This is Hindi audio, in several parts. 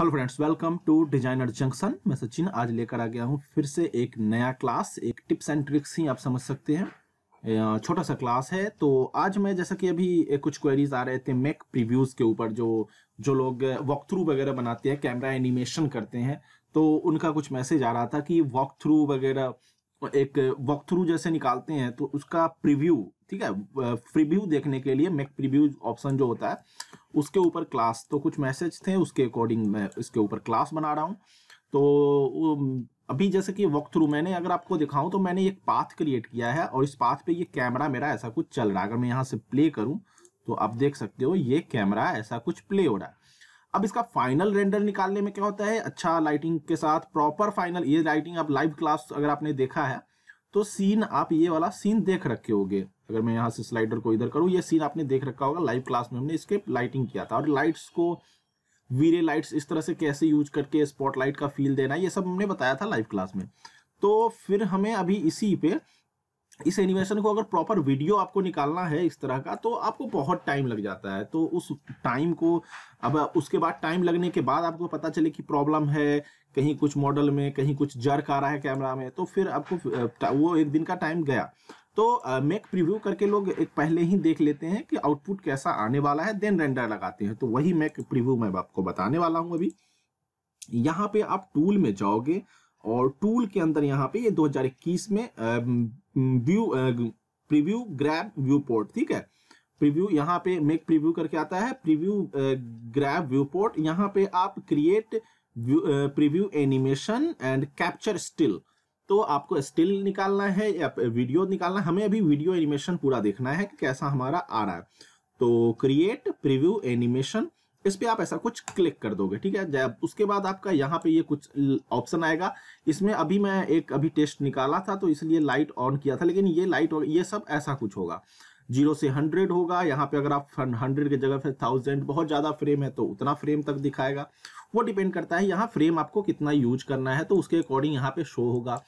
hello friends welcome to designer junction मैं सचिन आज लेकर आ गया हूँ फिर से एक नया क्लास एक टिप्स एंड ट्रिक्स ही आप समझ सकते हैं छोटा सा क्लास है तो आज मैं जैसा कि अभी कुछ क्वेरीज आ रहे थे मैक प्रीव्यूज के ऊपर जो जो लोग वॉक थ्रू वगैरह बनाते हैं कैमरा एनिमेशन करते हैं तो उनका कुछ मैसेज आ रहा था कि वॉक थ्रू वगैरह एक वॉक थ्रू जैसे निकालते हैं तो उसका प्रीव्यू ठीक है प्रीव्यू देखने के लिए मेक प्रीव्यू ऑप्शन जो होता है उसके ऊपर क्लास तो कुछ मैसेज थे उसके अकॉर्डिंग मैं इसके ऊपर क्लास बना रहा हूँ तो अभी जैसे कि वॉक थ्रू मैंने अगर आपको दिखाऊं तो मैंने एक पाथ क्रिएट किया है और इस पाथ पे ये कैमरा मेरा ऐसा कुछ चल रहा है अगर मैं यहाँ से प्ले करूँ तो आप देख सकते हो ये कैमरा ऐसा कुछ प्ले हो रहा है अब इसका फाइनल रेंडर निकालने में क्या होता है अच्छा लाइटिंग के साथ प्रॉपर फाइनल ये लाइटिंग आप लाइव क्लास अगर आपने देखा है तो सीन आप ये वाला सीन देख रखे होगे अगर मैं यहाँ से स्लाइडर को इधर करूँ ये सीन आपने देख रखा होगा लाइव क्लास में हमने इसके लाइटिंग किया था और लाइट्स को वीरे लाइट्स इस तरह से कैसे यूज करके स्पॉटलाइट का फील देना ये सब हमने बताया था लाइव क्लास में तो फिर हमें अभी इसी पे इस एनिमेशन को अगर प्रॉपर वीडियो आपको निकालना है इस तरह का तो आपको बहुत टाइम लग जाता है तो उस टाइम को अब उसके बाद टाइम लगने के बाद आपको पता चले कि प्रॉब्लम है कहीं कुछ मॉडल में कहीं कुछ जर्क आ रहा है कैमरा में तो फिर आपको वो एक दिन का टाइम गया तो मेक प्रीव्यू करके लोग एक पहले ही देख लेते हैं कि आउटपुट कैसा आने वाला है देन रेंडर लगाते हैं तो वही मेक प्रिव्यू मैं आपको बताने वाला हूँ अभी यहाँ पे आप टूल में जाओगे और टूल के अंदर यहाँ पे ये 2021 में view preview grab viewport ठीक है प्रीव्यू यहाँ पे मेक प्रीव्यू करके आता है प्रीव्यू ग्रैब व्यू पोर्ट यहाँ पे आप create preview animation and capture still तो आपको स्टिल निकालना है या वीडियो निकालना है हमें अभी वीडियो एनिमेशन पूरा देखना है कि कैसा हमारा आ रहा है तो क्रिएट प्रीव्यू एनिमेशन इस पर आप ऐसा कुछ क्लिक कर दोगे ठीक है जब उसके बाद आपका यहाँ पे ये कुछ ऑप्शन आएगा इसमें अभी मैं एक अभी टेस्ट निकाला था तो इसलिए लाइट ऑन किया था लेकिन ये लाइट ये सब ऐसा कुछ होगा जीरो से हंड्रेड होगा यहाँ पे अगर आप हंड्रेड की जगह पे थाउजेंड बहुत ज़्यादा फ्रेम है तो उतना फ्रेम तक दिखाएगा वो डिपेंड करता है यहाँ फ्रेम आपको कितना यूज करना है तो उसके अकॉर्डिंग यहाँ पे शो होगा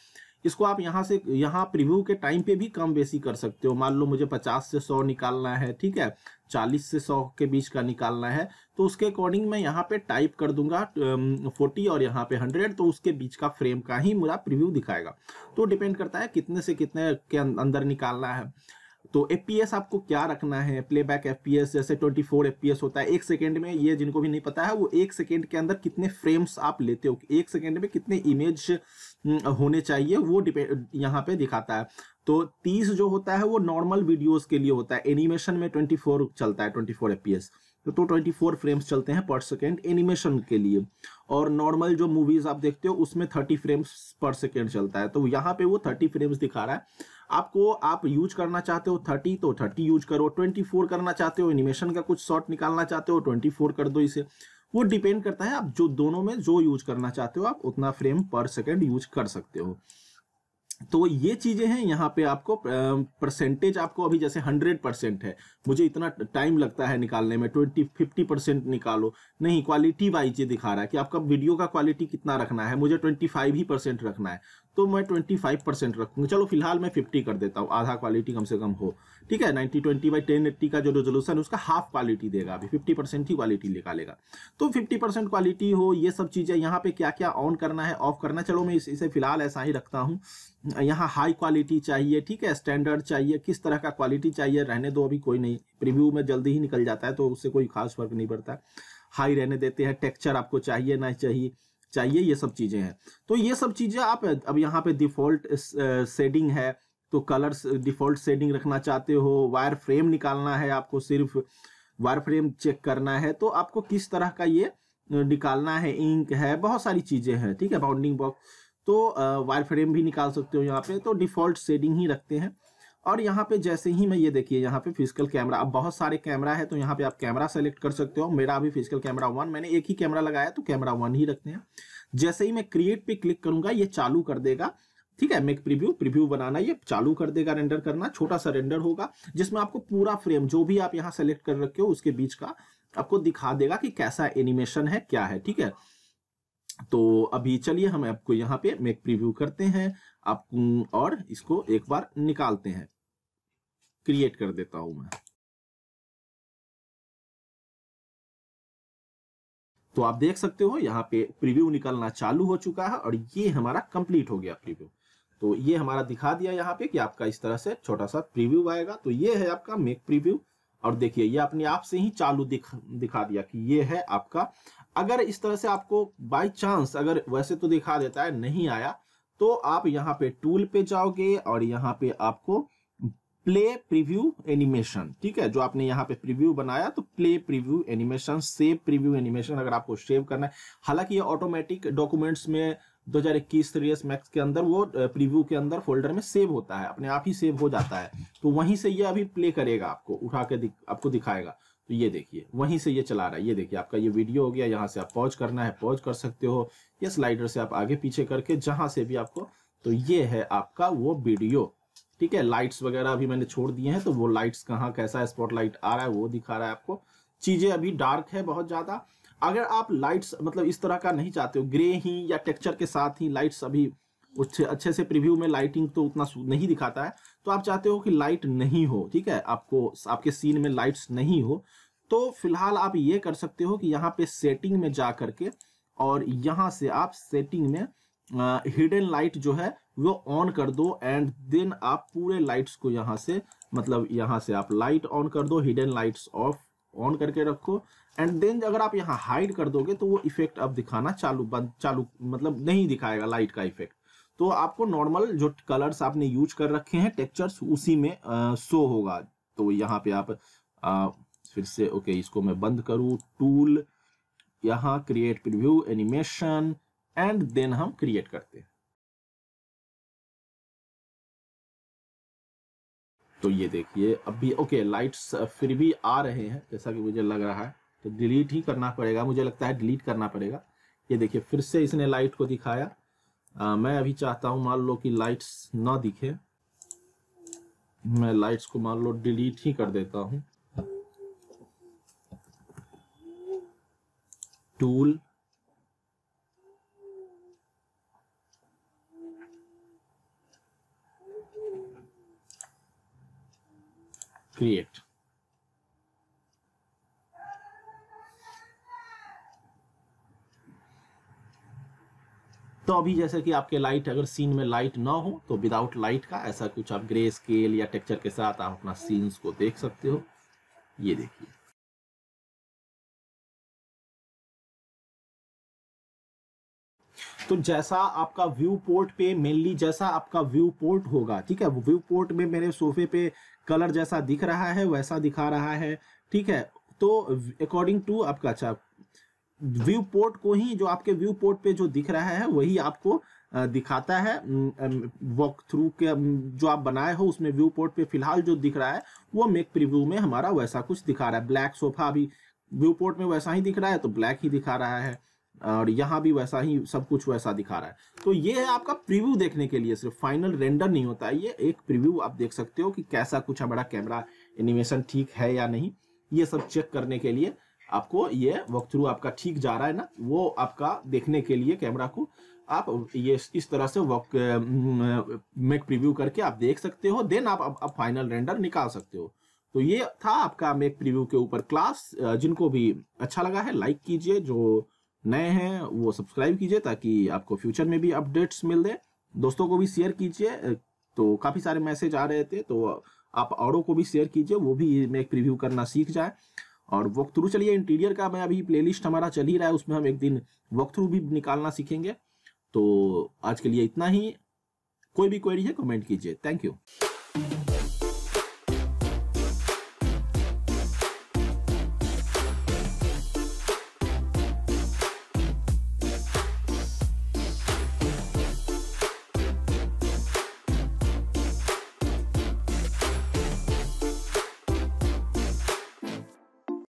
इसको आप यहाँ से यहाँ प्रीव्यू के टाइम पे भी कम बेसी कर सकते हो मान लो मुझे 50 से 100 निकालना है ठीक है 40 से 100 के बीच का निकालना है तो उसके अकॉर्डिंग मैं यहाँ पे टाइप कर दूंगा 40 और यहाँ पे 100 तो उसके बीच का फ्रेम का ही मेरा प्रीव्यू दिखाएगा तो डिपेंड करता है कितने से कितने के अंदर निकालना है तो एफ आपको क्या रखना है प्लेबैक एफ जैसे 24 एफ होता है एक सेकेंड में ये जिनको भी नहीं पता है वो एक सेकेंड के अंदर कितने फ्रेम्स आप लेते हो एक सेकेंड में कितने इमेज हम्म, होने चाहिए वो डिपेंड यहाँ पे दिखाता है तो 30 जो होता है वो नॉर्मल वीडियोस के लिए होता है एनिमेशन में 24 चलता है 24 एफ तो 24 तो फ्रेम्स चलते हैं पर सेकेंड एनिमेशन के लिए और नॉर्मल जो मूवीज आप देखते हो उसमें 30 फ्रेम्स पर सेकेंड चलता है तो यहाँ पे वो 30 फ्रेम्स दिखा रहा है आपको आप यूज करना चाहते हो थर्टी तो थर्टी यूज करो ट्वेंटी फोर करना चाहते हो एनिमेशन का कुछ शॉर्ट निकालना चाहते हो ट्वेंटी फोर कर दो इसे वो डिपेंड करता है आप जो दोनों में जो यूज करना चाहते हो आप उतना फ्रेम पर सेकेंड यूज कर सकते हो तो ये चीजें हैं यहाँ पे आपको परसेंटेज आपको अभी जैसे हंड्रेड परसेंट है मुझे इतना टाइम लगता है निकालने में ट्वेंटी फिफ्टी परसेंट निकालो नहीं क्वालिटी वाइज ये दिखा रहा है कि आपका वीडियो का क्वालिटी कितना रखना है मुझे ट्वेंटी फाइव ही परसेंट रखना है तो मैं ट्वेंटी फाइव परसेंट रखूंगा चलो फिलहाल मैं फिफ्टी कर देता हूँ आधा क्वालिटी कम से कम हो ठीक है ninety twenty by ten eighty का जो रेजोल्यूशन है उसका हाफ क्वालिटी देगा अभी फिफ्टी परसेंट ही क्वालिटी निकालेगा तो फिफ्टी परसेंट क्वालिटी हो ये सब चीज़ें यहाँ पे क्या क्या ऑन करना है ऑफ करना है चलो मैं इसे फिलहाल ऐसा ही रखता हूँ यहाँ हाई क्वालिटी चाहिए ठीक है स्टैंडर्ड चाहिए किस तरह का क्वालिटी चाहिए रहने दो अभी कोई नहीं प्रीव्यू में जल्दी ही निकल जाता है तो उससे कोई खास फर्क नहीं पड़ता हाई रहने देते हैं टेक्चर आपको चाहिए ना चाहिए चाहिए ये सब चीज़ें हैं तो ये सब चीज़ें आप अब यहाँ पे डिफॉल्ट सेडिंग uh, है तो कलर्स डिफॉल्ट सेडिंग रखना चाहते हो वायर फ्रेम निकालना है आपको सिर्फ वायर फ्रेम चेक करना है तो आपको किस तरह का ये uh, निकालना है इंक है बहुत सारी चीज़ें हैं ठीक है बाउंडिंग बॉक्स तो वायर फ्रेम भी निकाल सकते हो यहाँ पे तो डिफॉल्ट सेडिंग ही रखते हैं और यहाँ पे जैसे ही मैं ये देखिए यहाँ पे फिजिकल कैमरा अब बहुत सारे कैमरा है तो यहाँ पे आप कैमरा सेलेक्ट कर सकते हो मेरा अभी फिजिकल कैमरा वन मैंने एक ही कैमरा लगाया तो कैमरा वन ही रखते हैं जैसे ही मैं क्रिएट पे क्लिक करूंगा ये चालू कर देगा ठीक है मेक प्रीव्यू प्रीव्यू बनाना ये चालू कर देगा रेंडर करना छोटा सा रेंडर होगा जिसमें आपको पूरा फ्रेम जो भी आप यहाँ सेलेक्ट कर रखे हो उसके बीच का आपको दिखा देगा कि कैसा एनिमेशन है क्या है ठीक है तो अभी चलिए हम आपको यहाँ पे मेक प्रीव्यू करते हैं आप और इसको एक बार निकालते हैं क्रिएट कर देता हूं मैं तो आप देख सकते हो यहाँ पे प्रीव्यू निकलना चालू हो चुका है और ये हमारा कंप्लीट हो गया प्रीव्यू तो ये हमारा दिखा दिया यहाँ पे कि आपका इस तरह से छोटा सा प्रीव्यू आएगा तो ये है आपका मेक प्रीव्यू और देखिए ये अपने आप से ही चालू दिख दिखा दिया कि ये है आपका अगर इस तरह से आपको बाय चांस अगर वैसे तो दिखा देता है नहीं आया तो आप यहाँ पे टूल पे जाओगे और यहाँ पे आपको प्ले प्रीव्यू एनिमेशन ठीक है जो आपने यहाँ पे प्रीव्यू बनाया तो play preview animation save preview animation अगर आपको सेव करना है हालांकि ये ऑटोमेटिक डॉक्यूमेंट्स में 2021 इक्कीस मैक्स के अंदर वो प्रीव्यू के अंदर फोल्डर में सेव होता है अपने आप ही सेव हो जाता है तो वहीं से ये अभी प्ले करेगा आपको उठा के दिख, आपको दिखाएगा तो ये देखिए वहीं से ये चला रहा है ये देखिए आपका ये वीडियो हो गया यहाँ से आप पॉज करना है पॉज कर सकते हो ये स्लाइडर से आप आगे पीछे करके जहां से भी आपको तो ये है आपका वो वीडियो ठीक है लाइट्स वगैरह अभी मैंने छोड़ दिए हैं तो वो लाइट्स कहाँ कैसा स्पॉटलाइट आ रहा है वो दिखा रहा है आपको चीजें अभी डार्क है बहुत ज्यादा अगर आप लाइट्स मतलब इस तरह का नहीं चाहते हो ग्रे ही या टेक्चर के साथ ही लाइट्स अभी उससे अच्छे से प्रीव्यू में लाइटिंग तो उतना नहीं दिखाता है तो आप चाहते हो कि लाइट नहीं हो ठीक है आपको आपके सीन में लाइट्स नहीं हो तो फिलहाल आप ये कर सकते हो कि यहाँ पे सेटिंग में जा करके और यहाँ से आप सेटिंग में हिडन लाइट जो है वो ऑन कर दो एंड देन आप पूरे लाइट्स को यहाँ से मतलब यहाँ से आप लाइट ऑन कर दो हिडन लाइट्स ऑफ ऑन करके रखो एंड देन अगर आप यहाँ हाइड कर दोगे तो वो इफेक्ट अब दिखाना चालू बंद चालू मतलब नहीं दिखाएगा लाइट का इफेक्ट तो आपको नॉर्मल जो कलर्स आपने यूज कर रखे हैं टेक्चर्स उसी में शो होगा तो यहाँ पे आप फिर से ओके इसको मैं बंद करूं टूल यहां create preview animation and then हम क्रिएट करते हैं तो ये देखिए अब भी ओके लाइट्स फिर भी आ रहे हैं जैसा कि मुझे लग रहा है तो डिलीट ही करना पड़ेगा मुझे लगता है डिलीट करना पड़ेगा ये देखिए फिर से इसने लाइट को दिखाया आ, मैं अभी चाहता हूं मान लो कि लाइट्स ना दिखे मैं लाइट्स को मान लो डिलीट ही कर देता हूं टूल क्रिएट तो अभी जैसे कि आपके लाइट अगर सीन में लाइट ना हो तो विदाउट लाइट का ऐसा कुछ आप ग्रे स्केल या टेक्चर के साथ आप अपना सीन्स को देख सकते हो ये देखिए तो जैसा आपका व्यू पोर्ट पे मेनली जैसा आपका व्यू पोर्ट होगा ठीक है व्यू पोर्ट में मेरे सोफे पे कलर जैसा दिख रहा है वैसा दिखा रहा है ठीक है तो अकॉर्डिंग टू आपका अच्छा व्यू पोर्ट को ही जो आपके व्यू पोर्ट पे जो दिख रहा है वही आपको दिखाता है वॉक थ्रू के जो आप बनाए हो उसमें व्यू पोर्ट पे फिलहाल जो दिख रहा है वो मेक प्रिव्यू में हमारा वैसा कुछ दिखा रहा है ब्लैक सोफा अभी व्यू पोर्ट में वैसा ही दिख रहा है तो ब्लैक ही दिखा रहा है और यहाँ भी वैसा ही सब कुछ वैसा दिखा रहा है तो ये है आपका प्रीव्यू देखने के लिए सिर्फ फाइनल रेंडर नहीं होता है ये एक प्रीव्यू आप देख सकते हो कि कैसा कुछ हमारा कैमरा एनिमेशन ठीक है या नहीं ये सब चेक करने के लिए आपको ये वॉक थ्रू आपका ठीक जा रहा है ना वो आपका देखने के लिए कैमरा को आप ये इस तरह से वॉक मेक प्रीव्यू करके आप देख सकते हो देन आप, अब फाइनल रेंडर निकाल सकते हो तो ये था आपका मेक प्रीव्यू के ऊपर क्लास जिनको भी अच्छा लगा है लाइक कीजिए जो नए हैं वो सब्सक्राइब कीजिए ताकि आपको फ्यूचर में भी अपडेट्स मिल दे दोस्तों को भी शेयर कीजिए तो काफ़ी सारे मैसेज आ रहे थे तो आप औरों को भी शेयर कीजिए वो भी मैं एक करना सीख जाए और वॉक थ्रू चलिए इंटीरियर का मैं अभी प्लेलिस्ट हमारा चल ही रहा है उसमें हम एक दिन वॉक थ्रू भी निकालना सीखेंगे तो आज के लिए इतना ही कोई भी क्वेरी है कमेंट कीजिए थैंक यू